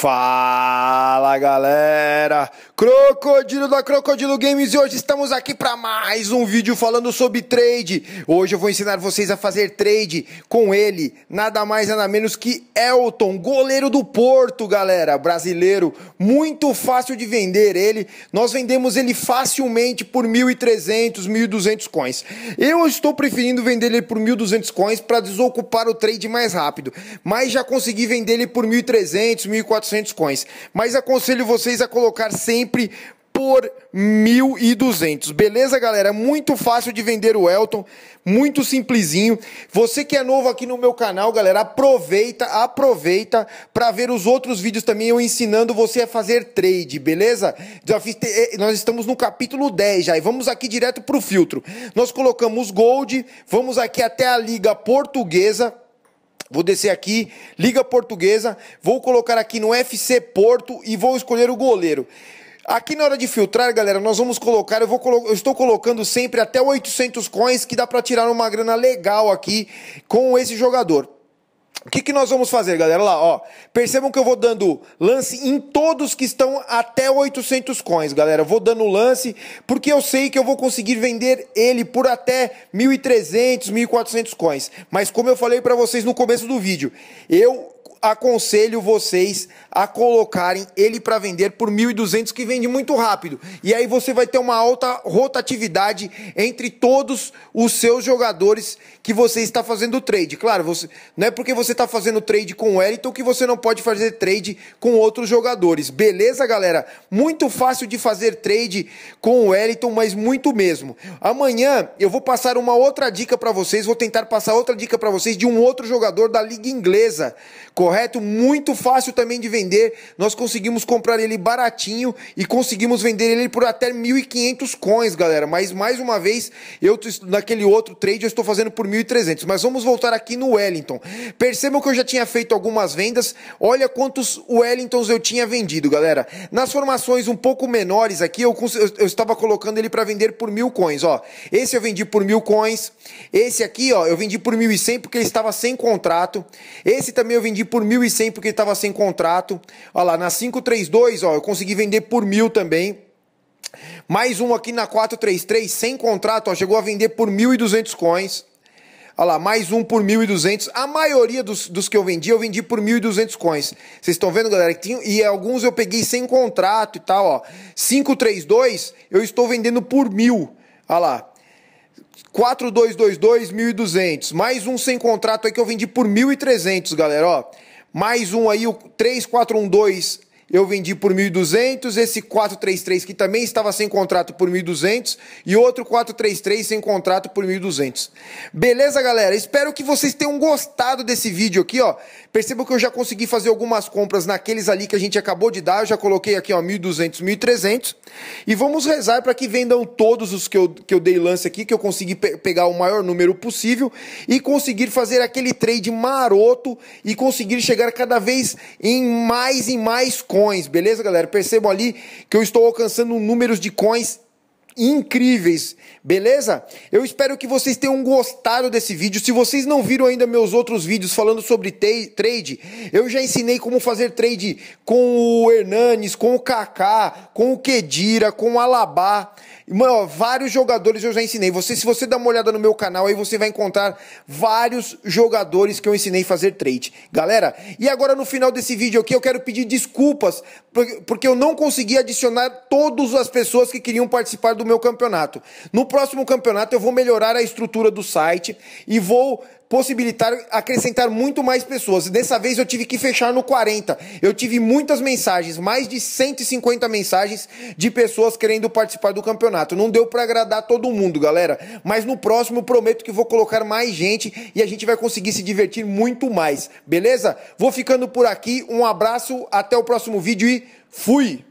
Fala galera, Crocodilo da Crocodilo Games e hoje estamos aqui para mais um vídeo falando sobre trade. Hoje eu vou ensinar vocês a fazer trade com ele, nada mais nada menos que Elton, goleiro do Porto, galera, brasileiro, muito fácil de vender ele. Nós vendemos ele facilmente por 1.300, 1.200 coins. Eu estou preferindo vender ele por 1.200 coins para desocupar o trade mais rápido, mas já consegui vender ele por 1.300, 1.400 400 coins. Mas aconselho vocês a colocar sempre por 1.200. Beleza, galera? Muito fácil de vender o Elton, muito simplesinho. Você que é novo aqui no meu canal, galera, aproveita, aproveita para ver os outros vídeos também eu ensinando você a fazer trade, beleza? Já fiz eh, nós estamos no capítulo 10 já e vamos aqui direto para o filtro. Nós colocamos gold, vamos aqui até a liga portuguesa Vou descer aqui, Liga Portuguesa, vou colocar aqui no FC Porto e vou escolher o goleiro. Aqui na hora de filtrar, galera, nós vamos colocar, eu, vou colo eu estou colocando sempre até 800 coins que dá para tirar uma grana legal aqui com esse jogador. O que, que nós vamos fazer, galera? Lá, ó. Percebam que eu vou dando lance em todos que estão até 800 coins, galera. vou dando lance porque eu sei que eu vou conseguir vender ele por até 1.300, 1.400 coins. Mas como eu falei para vocês no começo do vídeo, eu aconselho vocês a colocarem ele para vender por 1.200 que vende muito rápido. E aí você vai ter uma alta rotatividade entre todos os seus jogadores que você está fazendo trade. Claro, você não é porque você está fazendo trade com o Wellington que você não pode fazer trade com outros jogadores. Beleza, galera? Muito fácil de fazer trade com o Wellington, mas muito mesmo. Amanhã eu vou passar uma outra dica para vocês, vou tentar passar outra dica para vocês de um outro jogador da liga inglesa, correto? correto? Muito fácil também de vender. Nós conseguimos comprar ele baratinho e conseguimos vender ele por até 1.500 coins, galera. Mas mais uma vez, eu naquele outro trade eu estou fazendo por 1.300. Mas vamos voltar aqui no Wellington. Percebam que eu já tinha feito algumas vendas. Olha quantos Wellingtons eu tinha vendido, galera. Nas formações um pouco menores aqui, eu, eu estava colocando ele para vender por mil coins, ó. Esse eu vendi por mil coins. Esse aqui, ó, eu vendi por 1.100 porque ele estava sem contrato. Esse também eu vendi por por 1.100 porque ele estava sem contrato. Olha lá, na 532, ó, eu consegui vender por 1.000 também. Mais um aqui na 433, sem contrato, ó, chegou a vender por 1.200 coins. Olha lá, mais um por 1.200. A maioria dos, dos que eu vendi, eu vendi por 1.200 coins. Vocês estão vendo, galera? Que tinha, e alguns eu peguei sem contrato e tal, ó. 532, eu estou vendendo por 1.000. Olha lá, 4222, 1.200. Mais um sem contrato aí que eu vendi por 1.300, galera, ó. Mais um aí, o 3412 eu vendi por 1.200, esse 433 que também estava sem contrato por 1.200 e outro 433 sem contrato por 1.200. Beleza, galera? Espero que vocês tenham gostado desse vídeo aqui, ó. Percebam que eu já consegui fazer algumas compras naqueles ali que a gente acabou de dar, eu já coloquei aqui, ó, 1.200, 1.300. E vamos rezar para que vendam todos os que eu, que eu dei lance aqui, que eu consegui pe pegar o maior número possível e conseguir fazer aquele trade maroto e conseguir chegar cada vez em mais e mais compras coins, beleza, galera? percebo ali que eu estou alcançando números de coins incríveis, beleza? Eu espero que vocês tenham gostado desse vídeo. Se vocês não viram ainda meus outros vídeos falando sobre trade, eu já ensinei como fazer trade com o Hernanes, com o Kaká, com o Kedira, com o Alabá. Mano, vários jogadores eu já ensinei. Você, se você dá uma olhada no meu canal, aí você vai encontrar vários jogadores que eu ensinei a fazer trade. Galera, e agora no final desse vídeo aqui, eu quero pedir desculpas porque eu não consegui adicionar todas as pessoas que queriam participar do meu campeonato. No próximo campeonato eu vou melhorar a estrutura do site e vou possibilitar acrescentar muito mais pessoas. Dessa vez eu tive que fechar no 40. Eu tive muitas mensagens, mais de 150 mensagens de pessoas querendo participar do campeonato. Não deu para agradar todo mundo, galera, mas no próximo prometo que vou colocar mais gente e a gente vai conseguir se divertir muito mais, beleza? Vou ficando por aqui. Um abraço, até o próximo vídeo e fui.